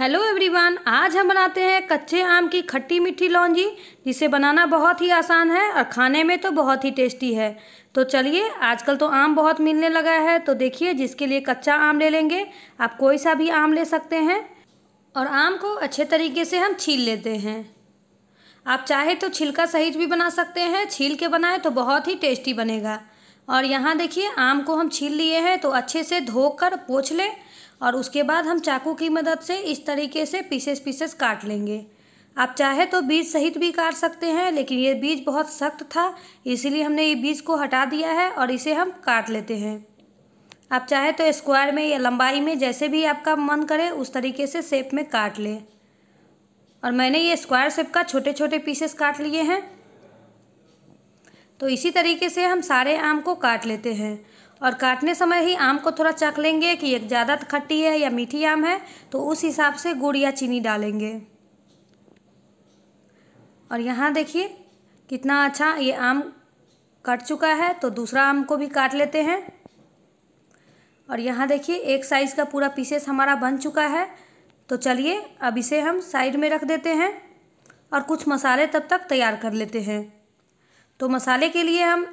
hello everyone आज हम बनाते हैं कच्चे आम की खट्टी मीठी लौंजी जिसे बनाना बहुत ही आसान है और खाने में तो बहुत ही टेस्टी है तो चलिए आजकल तो आम बहुत मिलने लगा है तो देखिए जिसके लिए कच्चा आम ले लेंगे आप कोई सा भी आम ले सकते हैं और आम को अच्छे तरीके से हम छील लेते हैं आप चाहे तो छिलका सहित भी बना सकते हैं छील के बनाए तो बहुत ही टेस्टी बनेगा और यहाँ देखिए आम को हम छील लिए हैं तो अच्छे से धोकर पोछ लें और उसके बाद हम चाकू की मदद से इस तरीके से पीसेस पीसेस काट लेंगे आप चाहे तो बीज सहित भी काट सकते हैं लेकिन ये बीज बहुत सख्त था इसीलिए हमने ये बीज को हटा दिया है और इसे हम काट लेते हैं आप चाहे तो स्क्वायर में या लंबाई में जैसे भी आपका मन करे उस तरीके से शेप में काट लें और मैंने ये स्क्वायर शेप का छोटे छोटे पीसेस काट लिए हैं तो इसी तरीके से हम सारे आम को काट लेते हैं और काटने समय ही आम को थोड़ा चख लेंगे कि एक ज़्यादा खट्टी है या मीठी आम है तो उस हिसाब से गुड़ या चीनी डालेंगे और यहाँ देखिए कितना अच्छा ये आम कट चुका है तो दूसरा आम को भी काट लेते हैं और यहाँ देखिए एक साइज़ का पूरा पीसेस हमारा बन चुका है तो चलिए अब इसे हम साइड में रख देते हैं और कुछ मसाले तब तक तैयार कर लेते हैं तो मसाले के लिए हम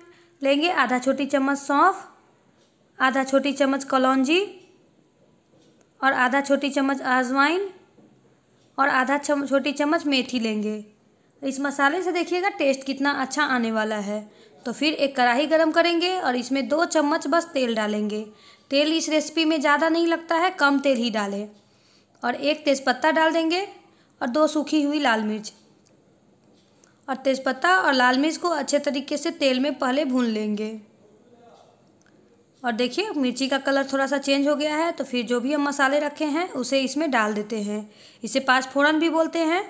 लेंगे आधा छोटी चम्मच सौंफ आधा छोटी चम्मच कलौजी और आधा छोटी चम्मच आजवाइन और आधा छोटी चम्मच मेथी लेंगे इस मसाले से देखिएगा टेस्ट कितना अच्छा आने वाला है तो फिर एक कढ़ाई गरम करेंगे और इसमें दो चम्मच बस तेल डालेंगे तेल इस रेसिपी में ज़्यादा नहीं लगता है कम तेल ही डालें और एक तेज़पत्ता डाल देंगे और दो सूखी हुई लाल मिर्च और तेज़पत्ता और लाल मिर्च को अच्छे तरीके से तेल में पहले भून लेंगे और देखिए मिर्ची का कलर थोड़ा सा चेंज हो गया है तो फिर जो भी हम मसाले रखे हैं उसे इसमें डाल देते हैं इसे पाँच फोरन भी बोलते हैं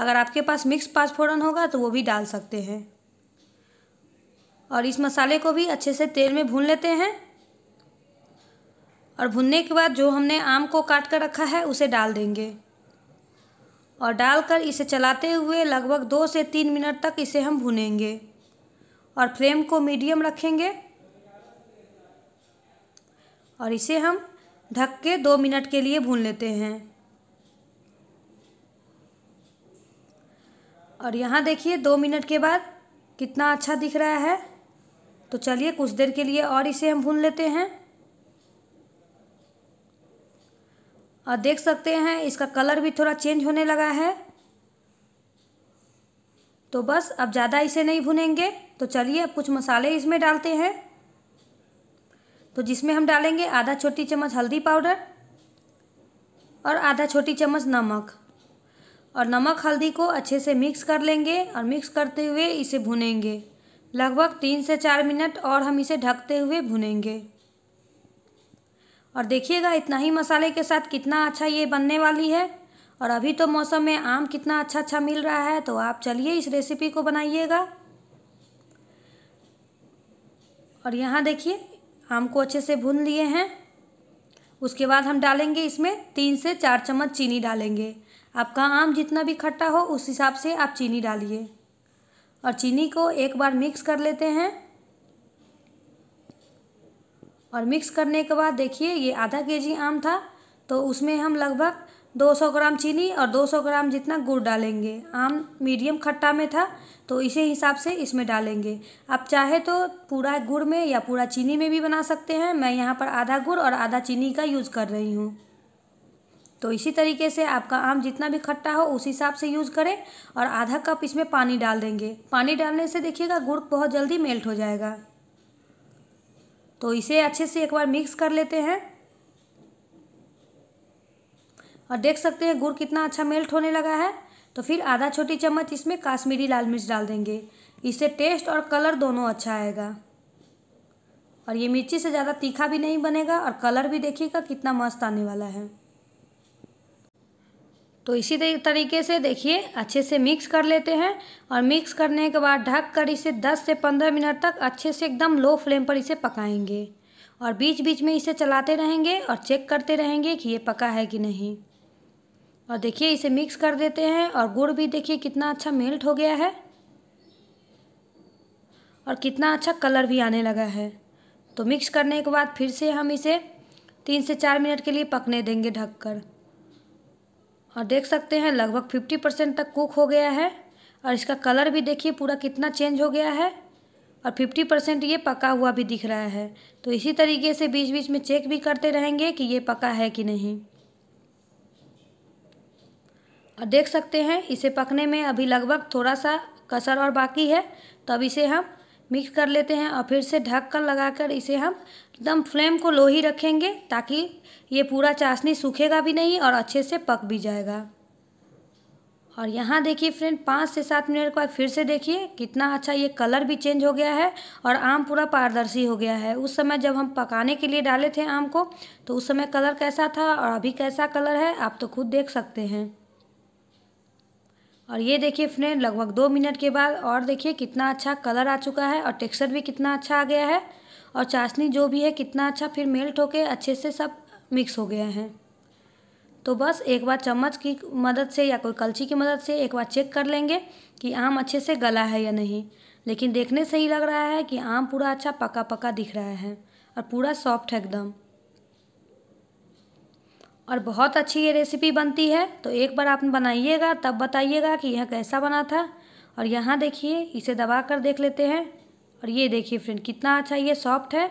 अगर आपके पास मिक्स पाँच फोरन होगा तो वो भी डाल सकते हैं और इस मसाले को भी अच्छे से तेल में भून लेते हैं और भुनने के बाद जो हमने आम को काट कर रखा है उसे डाल देंगे और डालकर इसे चलाते हुए लगभग दो से तीन मिनट तक इसे हम भुनेंगे और फ्लेम को मीडियम रखेंगे और इसे हम ढक के दो मिनट के लिए भून लेते हैं और यहाँ देखिए दो मिनट के बाद कितना अच्छा दिख रहा है तो चलिए कुछ देर के लिए और इसे हम भून लेते हैं और देख सकते हैं इसका कलर भी थोड़ा चेंज होने लगा है तो बस अब ज़्यादा इसे नहीं भुनेंगे तो चलिए अब कुछ मसाले इसमें डालते हैं तो जिसमें हम डालेंगे आधा छोटी चम्मच हल्दी पाउडर और आधा छोटी चम्मच नमक और नमक हल्दी को अच्छे से मिक्स कर लेंगे और मिक्स करते हुए इसे भुनेंगे लगभग तीन से चार मिनट और हम इसे ढकते हुए भुनेंगे और देखिएगा इतना ही मसाले के साथ कितना अच्छा ये बनने वाली है और अभी तो मौसम में आम कितना अच्छा अच्छा मिल रहा है तो आप चलिए इस रेसिपी को बनाइएगा और यहाँ देखिए आम को अच्छे से भून लिए हैं उसके बाद हम डालेंगे इसमें तीन से चार चम्मच चीनी डालेंगे आपका आम जितना भी खट्टा हो उस हिसाब से आप चीनी डालिए और चीनी को एक बार मिक्स कर लेते हैं और मिक्स करने के बाद देखिए ये आधा के जी आम था तो उसमें हम लगभग 200 ग्राम चीनी और 200 ग्राम जितना गुड़ डालेंगे आम मीडियम खट्टा में था तो इसी हिसाब से इसमें डालेंगे आप चाहे तो पूरा गुड़ में या पूरा चीनी में भी बना सकते हैं मैं यहाँ पर आधा गुड़ और आधा चीनी का यूज़ कर रही हूँ तो इसी तरीके से आपका आम जितना भी खट्टा हो उस हिसाब से यूज़ करें और आधा कप इसमें पानी डाल देंगे पानी डालने से देखिएगा गुड़ बहुत जल्दी मेल्ट हो जाएगा तो इसे अच्छे से एक बार मिक्स कर लेते हैं और देख सकते हैं गुड़ कितना अच्छा मेल्ट होने लगा है तो फिर आधा छोटी चम्मच इसमें काश्मीरी लाल मिर्च डाल देंगे इससे टेस्ट और कलर दोनों अच्छा आएगा और ये मिर्ची से ज़्यादा तीखा भी नहीं बनेगा और कलर भी देखिएगा कितना मस्त आने वाला है तो इसी तरीके से देखिए अच्छे से मिक्स कर लेते हैं और मिक्स करने के बाद ढक कर इसे 10 से 15 मिनट तक अच्छे से एकदम लो फ्लेम पर इसे पकाएंगे और बीच बीच में इसे चलाते रहेंगे और चेक करते रहेंगे कि ये पका है कि नहीं और देखिए इसे मिक्स कर देते हैं और गुड़ भी देखिए कितना अच्छा मेल्ट हो गया है और कितना अच्छा कलर भी आने लगा है तो मिक्स करने के बाद फिर से हम इसे तीन से चार मिनट के लिए पकने देंगे ढककर और देख सकते हैं लगभग फिफ्टी परसेंट तक कुक हो गया है और इसका कलर भी देखिए पूरा कितना चेंज हो गया है और फिफ्टी परसेंट ये पका हुआ भी दिख रहा है तो इसी तरीके से बीच बीच में चेक भी करते रहेंगे कि ये पका है कि नहीं और देख सकते हैं इसे पकने में अभी लगभग थोड़ा सा कसर और बाकी है तब इसे हम मिक्स कर लेते हैं और फिर से ढक कर लगा कर इसे हम एकदम फ्लेम को लो ही रखेंगे ताकि ये पूरा चाशनी सूखेगा भी नहीं और अच्छे से पक भी जाएगा और यहाँ देखिए फ्रेंड पाँच से सात मिनट के बाद फिर से देखिए कितना अच्छा ये कलर भी चेंज हो गया है और आम पूरा पारदर्शी हो गया है उस समय जब हम पकाने के लिए डाले थे आम को तो उस समय कलर कैसा था और अभी कैसा कलर है आप तो खुद देख सकते हैं और ये देखिए फ्रेंड लगभग दो मिनट के बाद और देखिए कितना अच्छा कलर आ चुका है और टेक्सचर भी कितना अच्छा आ गया है और चाशनी जो भी है कितना अच्छा फिर मेल्ट होके अच्छे से सब मिक्स हो गया है तो बस एक बार चम्मच की मदद से या कोई कलची की मदद से एक बार चेक कर लेंगे कि आम अच्छे से गला है या नहीं लेकिन देखने से ही लग रहा है कि आम पूरा अच्छा पका पका दिख रहा है और पूरा सॉफ्ट है एकदम और बहुत अच्छी ये रेसिपी बनती है तो एक बार आप बनाइएगा तब बताइएगा कि यह कैसा बना था और यहाँ देखिए इसे दबा कर देख लेते हैं और ये देखिए फ्रेंड कितना अच्छा ये सॉफ्ट है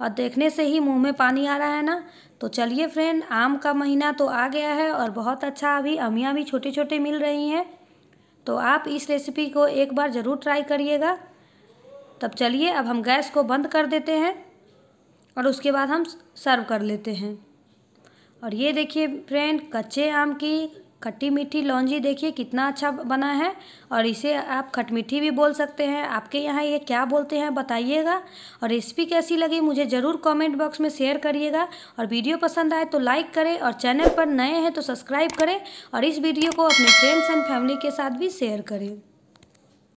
और देखने से ही मुंह में पानी आ रहा है ना तो चलिए फ्रेंड आम का महीना तो आ गया है और बहुत अच्छा अभी अमियाँ भी छोटे छोटे मिल रही हैं तो आप इस रेसिपी को एक बार ज़रूर ट्राई करिएगा तब चलिए अब हम गैस को बंद कर देते हैं और उसके बाद हम सर्व कर लेते हैं और ये देखिए फ्रेंड कच्चे आम की खट्टी मीठी लौंजी देखिए कितना अच्छा बना है और इसे आप खटमीठी भी बोल सकते हैं आपके यहाँ ये क्या बोलते हैं बताइएगा और रेसिपी कैसी लगी मुझे ज़रूर कमेंट बॉक्स में शेयर करिएगा और वीडियो पसंद आए तो लाइक करें और चैनल पर नए हैं तो सब्सक्राइब करें और इस वीडियो को अपने फ्रेंड्स एंड फैमिली के साथ भी शेयर करें